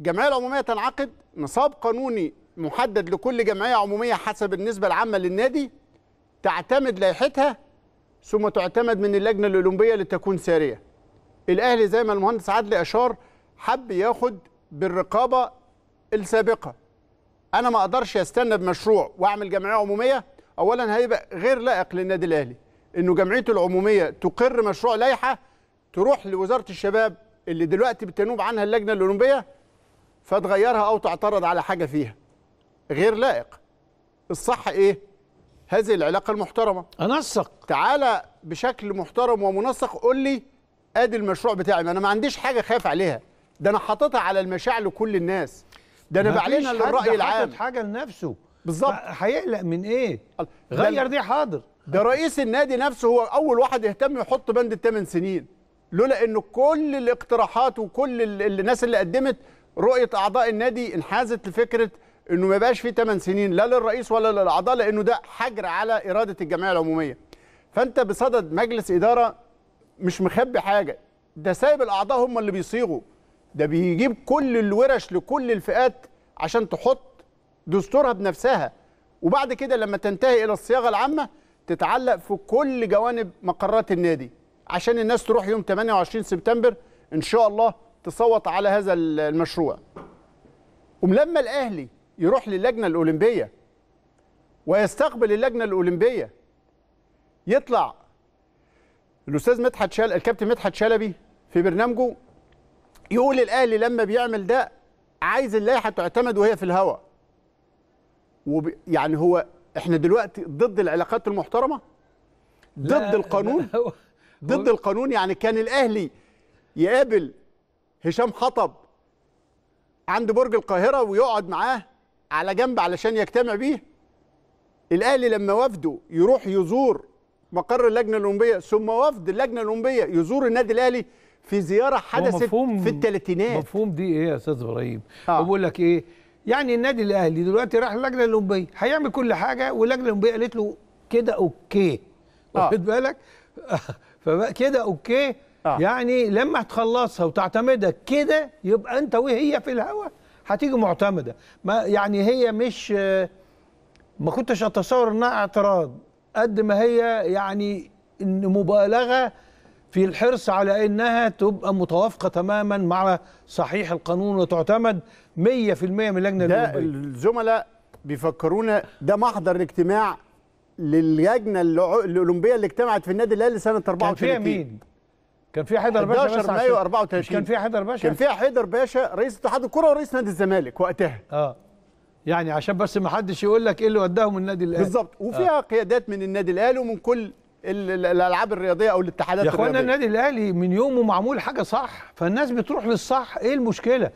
الجمعيه العموميه تنعقد نصاب قانوني محدد لكل جمعيه عموميه حسب النسبه العامه للنادي تعتمد لائحتها ثم تعتمد من اللجنه الاولمبيه لتكون ساريه. الاهلي زي ما المهندس عدلي اشار حب ياخد بالرقابه السابقه. انا ما اقدرش استنى بمشروع واعمل جمعيه عموميه اولا هيبقى غير لائق للنادي الاهلي انه جمعيته العموميه تقر مشروع لائحه تروح لوزاره الشباب اللي دلوقتي بتنوب عنها اللجنه الاولمبيه فتغيرها أو تعترض على حاجة فيها غير لائق الصح إيه؟ هذه العلاقة المحترمة أنسق تعالى بشكل محترم ومنسق قول لي أدي المشروع بتاعي ما أنا ما عنديش حاجة خايف عليها ده أنا حاططها على المشاعر لكل الناس ده أنا بعلن للرأي العام حاجة لنفسه بالظبط هيقلق من إيه؟ غير دي حاضر ده رئيس النادي نفسه هو أول واحد يهتم يحط بند الثمان سنين لولا انه كل الاقتراحات وكل الناس اللي قدمت رؤيه اعضاء النادي انحازت لفكره انه ما يبقاش فيه 8 سنين لا للرئيس ولا للاعضاء لانه ده حجر على اراده الجمعيه العموميه. فانت بصدد مجلس اداره مش مخبي حاجه ده سايب الاعضاء هم اللي بيصيغوا ده بيجيب كل الورش لكل الفئات عشان تحط دستورها بنفسها وبعد كده لما تنتهي الى الصياغه العامه تتعلق في كل جوانب مقرات النادي عشان الناس تروح يوم 28 سبتمبر ان شاء الله تصوت على هذا المشروع ولما الاهلي يروح للجنه الاولمبيه ويستقبل اللجنه الاولمبيه يطلع الاستاذ مدحت شلبي الكابتن مدحت شلبي في برنامجه يقول الاهلي لما بيعمل ده عايز اللائحه تعتمد وهي في الهواء وب... يعني هو احنا دلوقتي ضد العلاقات المحترمه ضد القانون ضد القانون يعني كان الاهلي يقابل هشام حطب عند برج القاهرة ويقعد معاه على جنب علشان يجتمع بيه الأهلي لما وفده يروح يزور مقر اللجنة الأولمبية ثم وفد اللجنة الأولمبية يزور النادي الأهلي في زيارة حدثت في الثلاثينات مفهوم دي إيه يا أستاذ إبراهيم؟ آه. بقول لك إيه؟ يعني النادي الأهلي دلوقتي راح اللجنة الأولمبية هيعمل كل حاجة واللجنة الأولمبية قالت له كده أوكي آه. واخد آه. بالك؟ فكده أوكي آه. يعني لما هتخلصها وتعتمدها كده يبقى انت وهي في الهوا هتيجي معتمده ما يعني هي مش ما كنتش اتصور انها اعتراض قد ما هي يعني ان مبالغه في الحرص على انها تبقى متوافقه تماما مع صحيح القانون وتعتمد 100% من اللجنه ده الزملاء بيفكرونا ده محضر اجتماع للجنه الاولمبيه اللي اجتمعت في النادي الاهلي سنه 34 كان فيها مين؟ كان في حيدر باشا 11 مايو 34 كان في حيدر باشا كان في حيدر باشا رئيس اتحاد الكره ورئيس نادي الزمالك وقتها اه يعني عشان بس ما حدش يقول لك ايه اللي وداهم النادي الاهلي بالظبط وفيها آه. قيادات من النادي الاهلي ومن كل الالعاب الرياضيه او الاتحادات يا اخوانا النادي الاهلي من يومه معمول حاجه صح فالناس بتروح للصح ايه المشكله